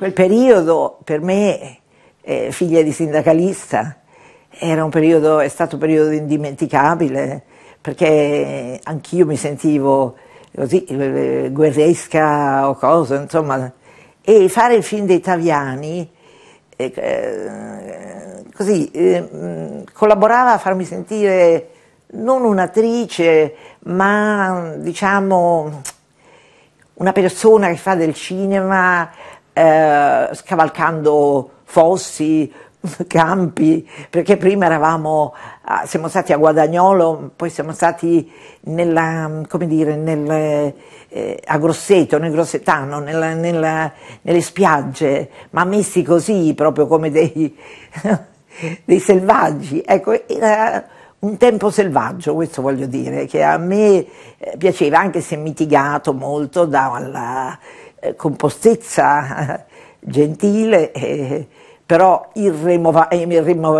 Quel periodo per me, eh, figlia di sindacalista, un periodo, è stato un periodo indimenticabile perché anch'io mi sentivo così eh, guerresca o cosa, insomma, e fare il film dei Taviani eh, eh così eh, collaborava a farmi sentire non un'attrice, ma diciamo una persona che fa del cinema eh, scavalcando fossi, campi, perché prima eravamo, ah, siamo stati a Guadagnolo, poi siamo stati nella, come dire, nel, eh, a Grosseto, nel Grossetano, nella, nella, nelle spiagge, ma messi così, proprio come dei, dei selvaggi. Ecco, era un tempo selvaggio, questo voglio dire, che a me eh, piaceva, anche se mitigato molto dalla eh, compostezza gentile, eh, però irremova- eh, irremo-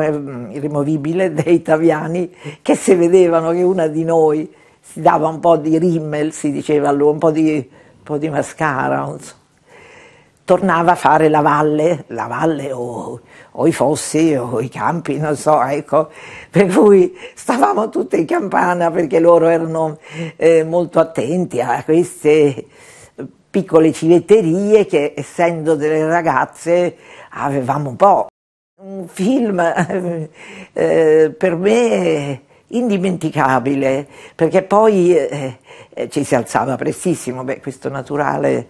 irremovibile dei italiani che se vedevano che una di noi si dava un po' di rimmel, si diceva a lui, un po' di, un po di mascara, so. tornava a fare la valle, la valle o, o, i fossi o i campi, non so, ecco, per cui stavamo tutti in campana perché loro erano eh, molto attenti a queste piccole civetterie che essendo delle ragazze avevamo un po'. Un film eh, per me indimenticabile perché poi eh, ci si alzava prestissimo, beh questo naturale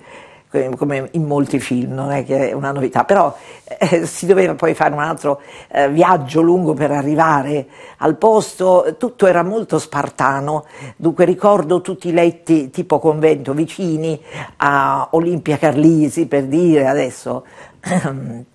come in molti film, non è che è una novità, però eh, si doveva poi fare un altro eh, viaggio lungo per arrivare al posto, tutto era molto spartano, dunque ricordo tutti i letti tipo convento vicini a Olimpia Carlisi per dire adesso.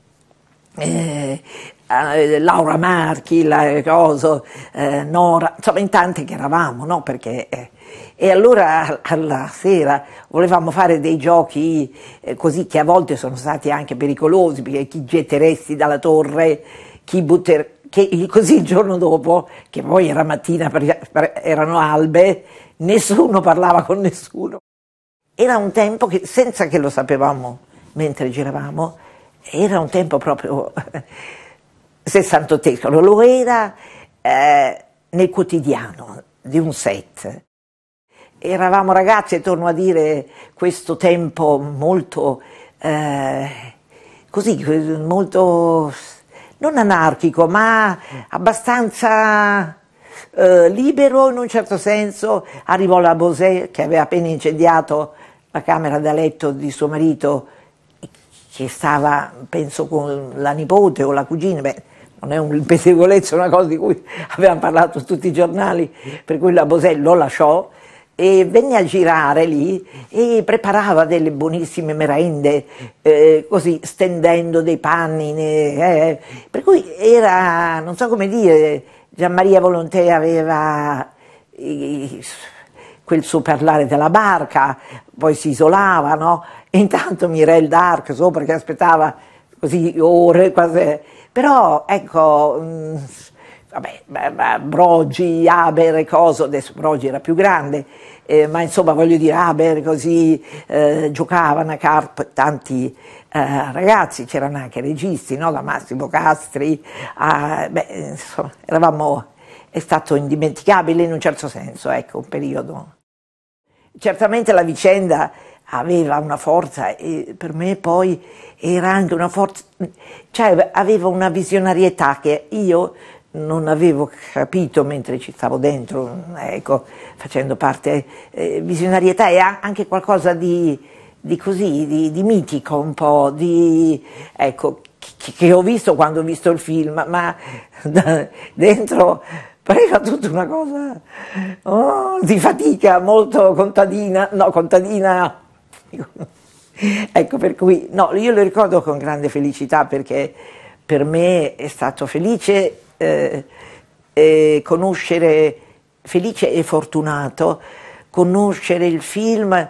Eh, eh, Laura Marchi, la, Coso, eh, eh, Nora, insomma in tante che eravamo, no? Perché, eh, e allora alla sera volevamo fare dei giochi eh, così che a volte sono stati anche pericolosi, perché chi getteresti dalla torre, chi butteresti che così il giorno dopo, che poi era mattina, erano albe, nessuno parlava con nessuno. Era un tempo che, senza che lo sapevamo mentre giravamo, era un tempo proprio 68 lo era eh, nel quotidiano di un set. Eravamo ragazze, torno a dire, questo tempo molto, eh, così, molto, non anarchico, ma abbastanza eh, libero in un certo senso. Arrivò la Bosè che aveva appena incendiato la camera da letto di suo marito, che stava, penso, con la nipote o la cugina. Beh, non è un pettegolezzo, è una cosa di cui avevano parlato tutti i giornali, per cui la Bosè lo lasciò e venne a girare lì e preparava delle buonissime merende, eh, così stendendo dei panni, eh, per cui era, non so come dire, Gian Maria Volontè aveva quel suo parlare della barca, poi si isolava, no? E intanto Mirel Dark sopra che aspettava così ore, quasi però ecco, mh, mm, vabbè, Brogi, Haber e Coso, adesso Brogi era più grande, eh, ma insomma voglio dire Haber così eh, giocavano a Carp tanti eh, ragazzi, c'erano anche registi, no? da Massimo Castri, a, beh, insomma eravamo, è stato indimenticabile in un certo senso, ecco, un periodo. Certamente la vicenda aveva una forza e per me poi era anche una forza, cioè aveva una visionarietà che io non avevo capito mentre ci stavo dentro, ecco, facendo parte, eh, visionarietà è anche qualcosa di, di così, di, di, mitico un po', di, ecco, che, che, ho visto quando ho visto il film, ma da, dentro pareva tutta una cosa oh, di fatica molto contadina, no, contadina Ecco. ecco per cui, no, io lo ricordo con grande felicità perché per me è stato felice eh, eh, conoscere, felice e fortunato, conoscere il film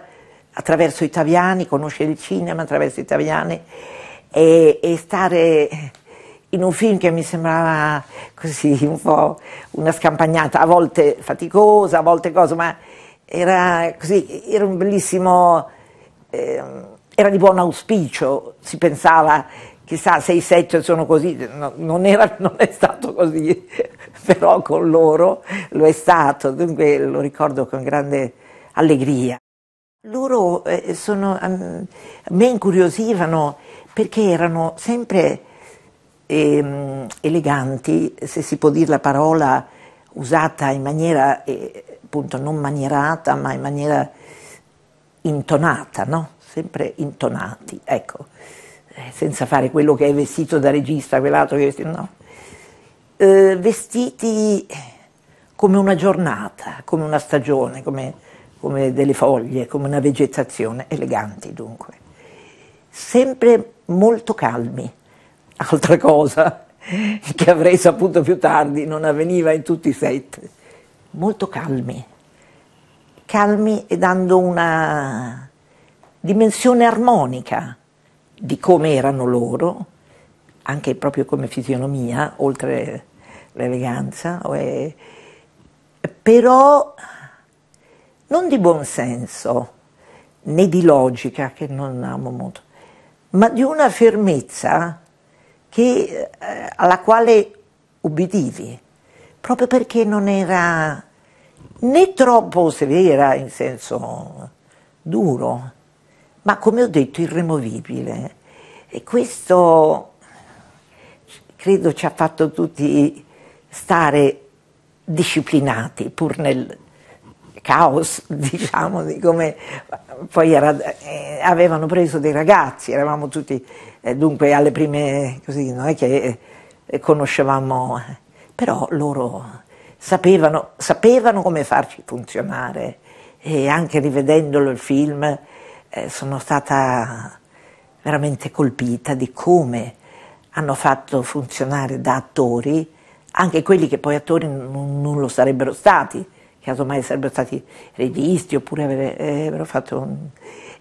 attraverso italiani, conoscere il cinema attraverso italiani e, e stare in un film che mi sembrava così un po' una scampagnata, a volte faticosa, a volte cosa, ma era così, era un bellissimo eh, era di buon auspicio, si pensava chissà se i Setcher sono così, no, non, era, non, è stato così, però con loro lo è stato, dunque lo ricordo con grande allegria. Loro eh, sono, um, me incuriosivano perché erano sempre eh, eleganti, se si può dire la parola usata in maniera eh, appunto non manierata, ma in maniera intonata, no? sempre intonati, ecco, eh, senza fare quello che è vestito da regista, quell'altro che è vestito, no. Eh, vestiti come una giornata, come una stagione, come, come delle foglie, come una vegetazione, eleganti dunque. Sempre molto calmi, altra cosa che avrei saputo più tardi, non avveniva in tutti i set, molto calmi calmi e dando una dimensione armonica di come erano loro, anche proprio come fisionomia, oltre l'eleganza, eh, però non di buon senso né di logica, che non amo molto, ma di una fermezza che, eh, alla quale ubbidivi, proprio perché non era né troppo severa in senso duro, ma come ho detto irremovibile. E questo credo ci ha fatto tutti stare disciplinati, pur nel caos, diciamo, di come poi era, eh, avevano preso dei ragazzi, eravamo tutti, eh, dunque alle prime, così, non è che eh, conoscevamo, eh. però loro sapevano, sapevano come farci funzionare e anche rivedendolo il film eh, sono stata veramente colpita di come hanno fatto funzionare da attori anche quelli che poi attori non, non lo sarebbero stati, casomai sarebbero stati rivisti oppure avrebbero fatto un...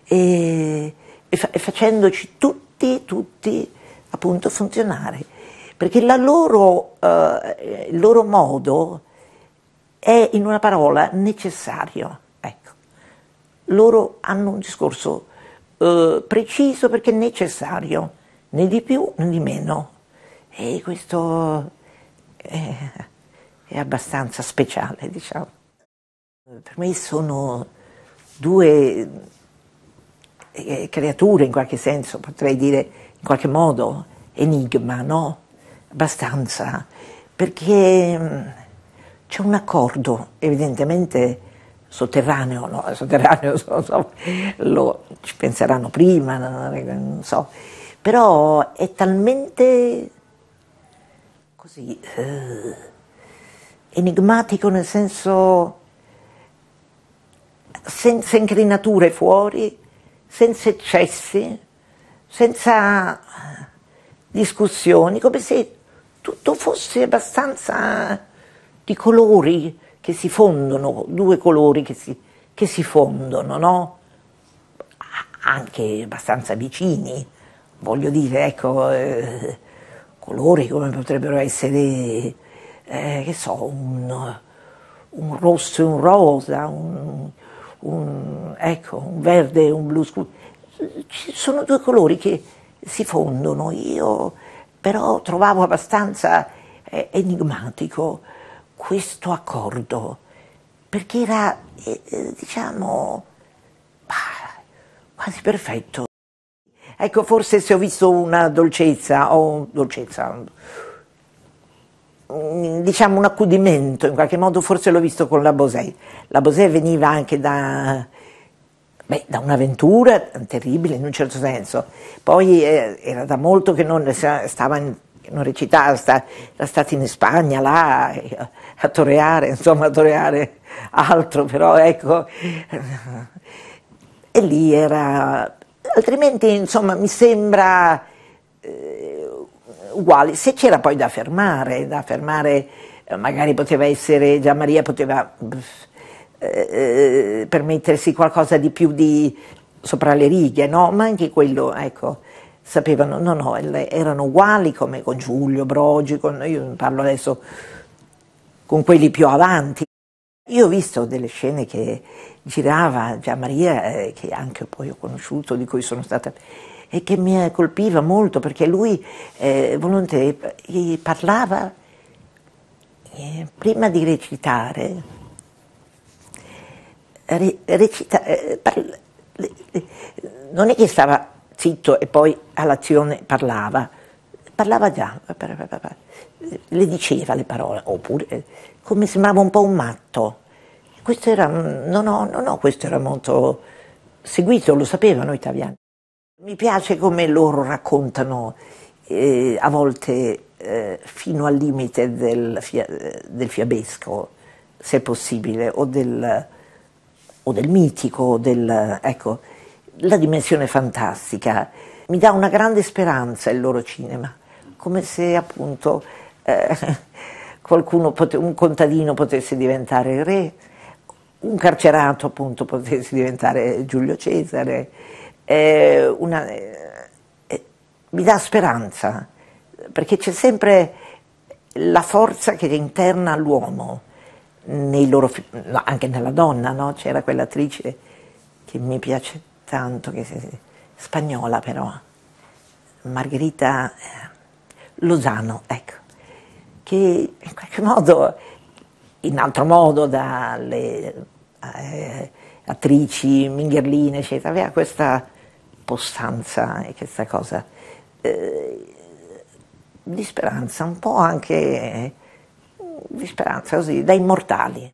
e, e, fa, e, facendoci tutti, tutti appunto funzionare, perché la loro, eh, il loro modo è in una parola necessario. Ecco. Loro hanno un discorso eh, preciso perché necessario, né di più né di meno. E questo è, è abbastanza speciale, diciamo. Per me sono due eh, creature in qualche senso, potrei dire in qualche modo, enigma, no? Abbastanza, perché mm, c'è un accordo, evidentemente sotterraneo, no, sotterraneo so, so, lo, ci penseranno prima, non so, però è talmente così eh, enigmatico nel senso senza incrinature fuori, senza eccessi, senza discussioni, come se tutto fosse abbastanza di colori che si fondono, due colori che si, che si fondono, no? anche abbastanza vicini, voglio dire, ecco, eh, colori come potrebbero essere, eh, che so, un, un, rosso e un rosa, un, un, ecco, un verde e un blu scuro. Ci sono due colori che si fondono, io però trovavo abbastanza eh, enigmatico questo accordo perché era, eh, eh, diciamo, bah, quasi perfetto. Ecco, forse se ho visto una dolcezza o dolcezza, mm, diciamo un accudimento, in qualche modo forse l'ho visto con la Bosè. La Bosè veniva anche da, beh, da un'avventura terribile in un certo senso, poi eh, era da molto che non stava non recitava, era stato in Spagna, là, a toreare, insomma a toreare altro, però ecco, e lì era, altrimenti insomma mi sembra eh, uguale, se c'era poi da fermare, da fermare magari poteva essere, Gian Maria poteva eh, eh, permettersi qualcosa di più di sopra le righe, no? ma anche quello, ecco, sapevano, no, no, erano uguali come con Giulio Brogi, con, io parlo adesso con quelli più avanti. Io ho visto delle scene che girava Gian Maria, eh, che anche poi ho conosciuto, di cui sono stata e che mi colpiva molto perché lui eh, volonte, parlava eh, prima di recitare, recita, eh, parla, non è che stava zitto e poi all'azione parlava, parlava già, eh, le diceva le parole, oppure eh, come sembrava un po' un matto. Questo era, mm, no, no, no, questo era molto seguito, lo sapevano i italiani. Mi piace come loro raccontano eh, a volte eh, fino al limite del, fia, eh, del, fiabesco, se possibile, o del, o del mitico, del, ecco, la dimensione fantastica. Mi dà una grande speranza il loro cinema, come se appunto eh, qualcuno, pote- un contadino potesse diventare re, un carcerato appunto potesse diventare Giulio Cesare. Eh, una, eh, mi dà speranza, perché c'è sempre la forza che è interna all'uomo, nei loro, anche nella donna, no? c'era quell'attrice che mi piace tanto che si, spagnola però, Margherita eh, Lozano, ecco, che in qualche modo, in altro modo dalle eh, attrici mingherline, eccetera, aveva questa possanza e questa cosa eh, di speranza, un po' anche eh, di speranza così, da immortali.